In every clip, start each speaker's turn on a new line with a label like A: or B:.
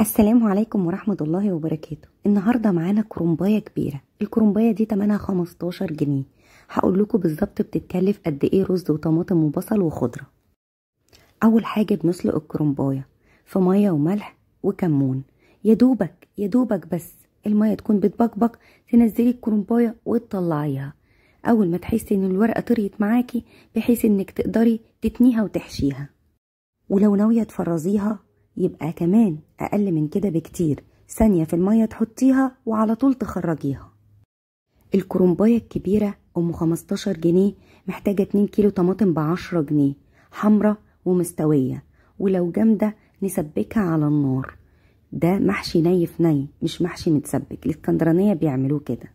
A: السلام عليكم ورحمة الله وبركاته النهاردة معانا كرومباية كبيرة الكرومباية دي تمنها 15 جنيه هقول لكم بالظبط بتتكلف قد ايه رز وطماطم وبصل وخضرة اول حاجة بنسلق الكرومباية في مية وملح وكمون يا دوبك يا دوبك بس المية تكون بتبقبق تنزلي الكرومباية وتطلعيها اول ما تحسي ان الورقة طريت معاكي بحيث انك تقدري تتنيها وتحشيها ولو ناوية تفرزيها يبقى كمان أقل من كده بكتير ثانية في المية تحطيها وعلى طول تخرجيها الكرومباية الكبيرة أم 15 جنيه محتاجة 2 كيلو طماطم ب 10 جنيه حمرة ومستوية ولو جامدة نسبكها على النار ده محشي ني في ني مش محشي متسبك الاسكندرانية بيعملوه كده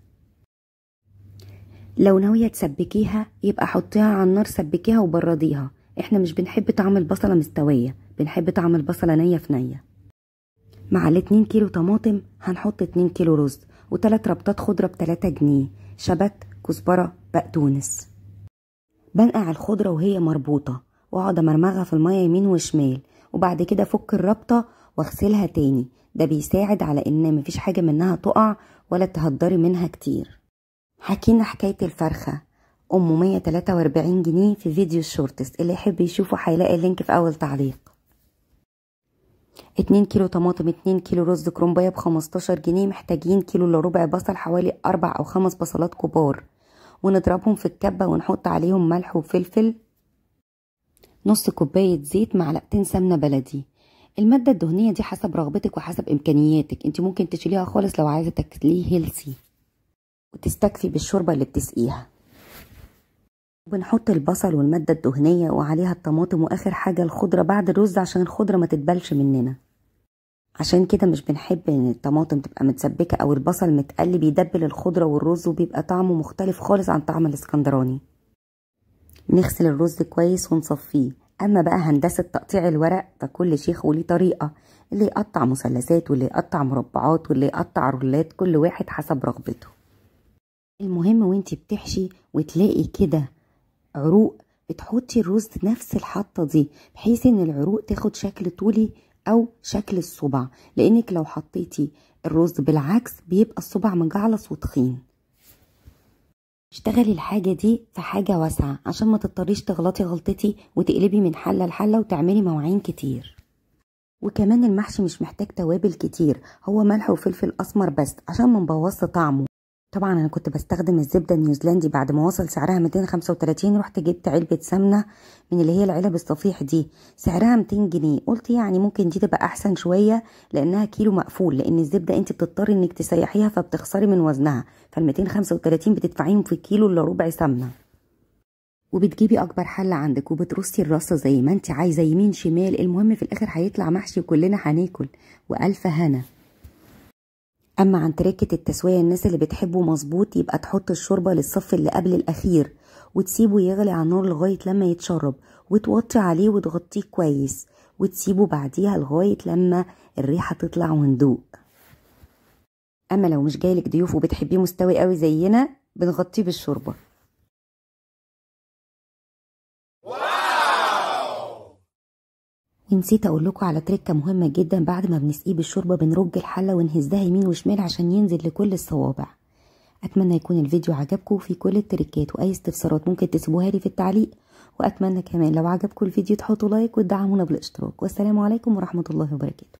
A: لو ناوية تسبكيها يبقى حطيها على النار سبكيها وبرديها احنا مش بنحب طعم البصلة مستوية بنحب طعم البصلة نية في نية مع الاتنين كيلو طماطم هنحط اتنين كيلو رز وتلات ربطات خضرة بتلاتة جنيه شبت كزبرة بقدونس بنقع الخضرة وهي مربوطة واقعد امرمغها في المية يمين وشمال وبعد كده فك الربطة واغسلها تاني ده بيساعد على ان مفيش حاجة منها تقع ولا تهدري منها كتير حكينا حكاية الفرخة ام 143 جنيه في فيديو الشورتس اللي يحب يشوفه هيلاقي اللينك في أول تعليق 2 كيلو طماطم 2 كيلو رز كرومباية بخمستاشر جنيه محتاجين كيلو إلا ربع بصل حوالي أربع أو خمس بصلات كبار ونضربهم في الكبة ونحط عليهم ملح وفلفل نص كوباية زيت معلقتين سمنة بلدي المادة الدهنية دي حسب رغبتك وحسب إمكانياتك انت ممكن تشيليها خالص لو عايزة تاكليه هيلسي وتستكفي بالشوربة اللي بتسقيها وبنحط البصل والمادة الدهنية وعليها الطماطم واخر حاجة الخضرة بعد الرز عشان الخضرة ما تتبلش مننا عشان كده مش بنحب ان الطماطم تبقى متسبكة او البصل متقلب يدبل الخضرة والرز وبيبقى طعمه مختلف خالص عن طعم الاسكندراني نغسل الرز كويس ونصفيه اما بقى هندسة تقطيع الورق فكل شيخ وليه طريقة اللي يقطع مثلثات واللي يقطع مربعات واللي يقطع رولات كل واحد حسب رغبته المهم وانتي بتحشي وتلاقي كده عروق بتحطي الرز نفس الحطة دي بحيث ان العروق تاخد شكل طولي او شكل الصبع لانك لو حطيتي الرز بالعكس بيبقى الصبع مجعلص وتخين اشتغلي الحاجة دي في حاجة واسعة عشان ما تضطريش تغلطي غلطتي وتقلبي من حلة لحلة وتعملي مواعين كتير وكمان المحشي مش محتاج توابل كتير هو ملح وفلفل اسمر بس عشان ما نبوظش طعمه طبعا انا كنت بستخدم الزبده النيوزيلندي بعد ما وصل سعرها 235 رحت جبت علبه سمنه من اللي هي العلب الصفيح دي سعرها 200 جنيه قلت يعني ممكن دي تبقى احسن شويه لانها كيلو مقفول لان الزبده انت بتضطري انك تسيحيها فبتخسري من وزنها فال 235 بتدفعيهم في كيلو الا ربع سمنه وبتجيبي اكبر حل عندك وبترصي الرصه زي ما انت عايزه يمين شمال المهم في الاخر هيطلع محشي وكلنا هناكل والف هنا اما عن تركه التسويه الناس اللي بتحبه مظبوط يبقى تحط الشوربه للصف اللي قبل الاخير وتسيبه يغلي على النار لغايه لما يتشرب وتوطي عليه وتغطيه كويس وتسيبه بعديها لغايه لما الريحه تطلع وندوق اما لو مش جايلك ضيوف وبتحبيه مستوي قوي زينا بنغطيه بالشوربه نسيت اقول لكم على تركه مهمه جدا بعد ما بنسقيه بالشوربه بنرج الحله ونهزها يمين وشمال عشان ينزل لكل الصوابع اتمنى يكون الفيديو عجبكم وفي كل التركات واي استفسارات ممكن تسيبوها لي في التعليق واتمنى كمان لو عجبكم الفيديو تحطوا لايك وتدعمونا بالاشتراك والسلام عليكم ورحمه الله وبركاته